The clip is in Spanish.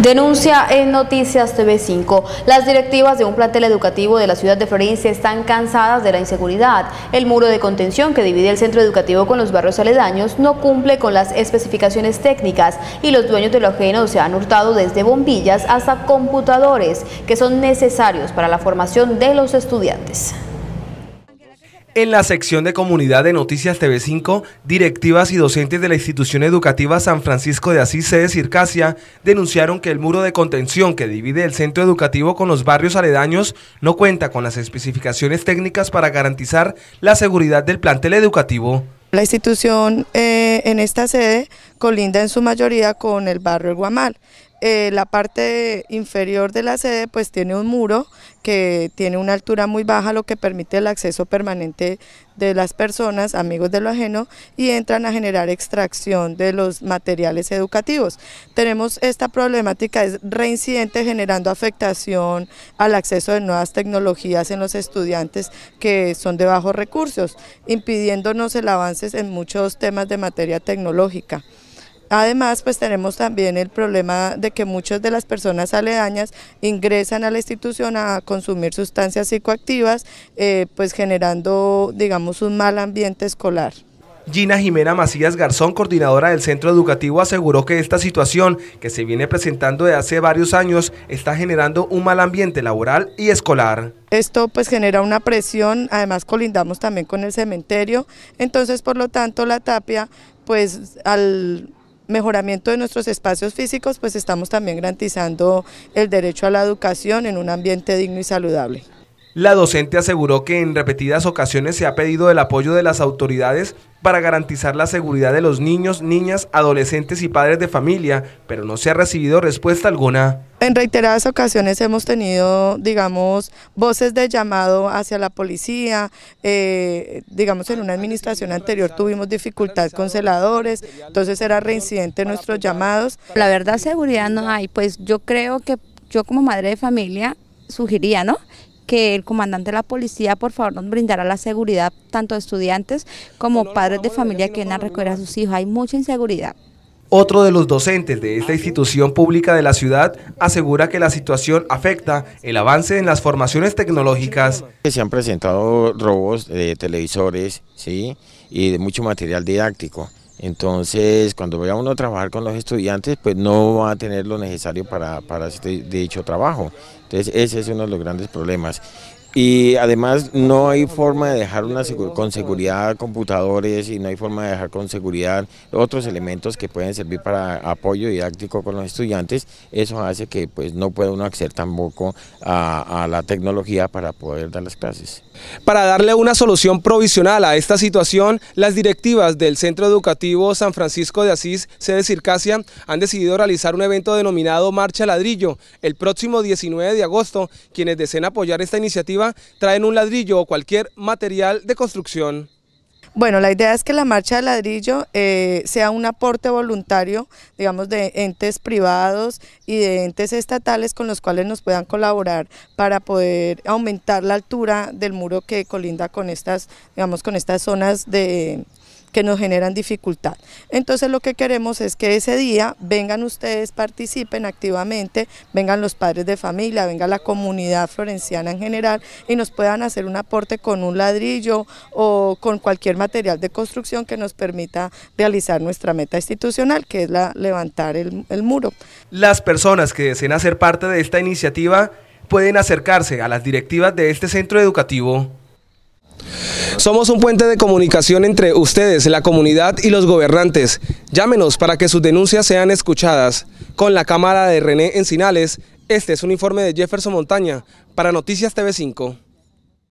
Denuncia en Noticias TV5. Las directivas de un plantel educativo de la ciudad de Florencia están cansadas de la inseguridad. El muro de contención que divide el centro educativo con los barrios aledaños no cumple con las especificaciones técnicas y los dueños de lo ajeno se han hurtado desde bombillas hasta computadores que son necesarios para la formación de los estudiantes. En la sección de comunidad de Noticias TV5, directivas y docentes de la institución educativa San Francisco de Asís sede Circasia denunciaron que el muro de contención que divide el centro educativo con los barrios aledaños no cuenta con las especificaciones técnicas para garantizar la seguridad del plantel educativo. La institución eh, en esta sede colinda en su mayoría con el barrio El Guamal. Eh, la parte inferior de la sede pues tiene un muro que tiene una altura muy baja lo que permite el acceso permanente de las personas, amigos de lo ajeno y entran a generar extracción de los materiales educativos. Tenemos esta problemática es reincidente generando afectación al acceso de nuevas tecnologías en los estudiantes que son de bajos recursos, impidiéndonos el avance en muchos temas de materia tecnológica. Además, pues tenemos también el problema de que muchas de las personas aledañas ingresan a la institución a consumir sustancias psicoactivas, eh, pues generando, digamos, un mal ambiente escolar. Gina Jimena Macías Garzón, coordinadora del centro educativo, aseguró que esta situación que se viene presentando de hace varios años está generando un mal ambiente laboral y escolar. Esto pues genera una presión, además colindamos también con el cementerio, entonces por lo tanto la tapia pues al mejoramiento de nuestros espacios físicos, pues estamos también garantizando el derecho a la educación en un ambiente digno y saludable. La docente aseguró que en repetidas ocasiones se ha pedido el apoyo de las autoridades para garantizar la seguridad de los niños, niñas, adolescentes y padres de familia, pero no se ha recibido respuesta alguna. En reiteradas ocasiones hemos tenido, digamos, voces de llamado hacia la policía, eh, digamos, en una administración anterior tuvimos dificultades con celadores, entonces era reincidente nuestros llamados. La verdad, seguridad no hay, pues yo creo que yo como madre de familia sugería, ¿no? que el comandante de la policía por favor nos brindará la seguridad tanto de estudiantes como padres de familia que vienen a recoger a sus hijos. Hay mucha inseguridad. Otro de los docentes de esta institución pública de la ciudad asegura que la situación afecta el avance en las formaciones tecnológicas. Se han presentado robos de televisores ¿sí? y de mucho material didáctico. Entonces, cuando vaya uno a trabajar con los estudiantes, pues no va a tener lo necesario para, para este dicho trabajo. Entonces, ese es uno de los grandes problemas. Y además no hay forma de dejar con seguridad computadores y no hay forma de dejar con seguridad otros elementos que pueden servir para apoyo didáctico con los estudiantes. Eso hace que pues no pueda uno acceder tampoco a, la tecnología para poder dar las clases. Para darle una solución provisional a esta situación, las directivas del Centro Educativo San Francisco de Asís, sede Circasia, han decidido realizar un evento denominado Marcha Ladrillo el próximo 19 de agosto. Quienes deseen apoyar esta iniciativa traen un ladrillo o cualquier material de construcción. Bueno, la idea es que la marcha de ladrillo eh, sea un aporte voluntario, digamos, de entes privados y de entes estatales con los cuales nos puedan colaborar para poder aumentar la altura del muro que colinda con estas, digamos, con estas zonas de que nos generan dificultad. Entonces lo que queremos es que ese día vengan ustedes, participen activamente, vengan los padres de familia, venga la comunidad florenciana en general y nos puedan hacer un aporte con un ladrillo o con cualquier material de construcción que nos permita realizar nuestra meta institucional, que es la levantar el, el muro. Las personas que deseen hacer parte de esta iniciativa pueden acercarse a las directivas de este centro educativo. Somos un puente de comunicación entre ustedes, la comunidad y los gobernantes. Llámenos para que sus denuncias sean escuchadas. Con la cámara de René Encinales, este es un informe de Jefferson Montaña para Noticias TV5.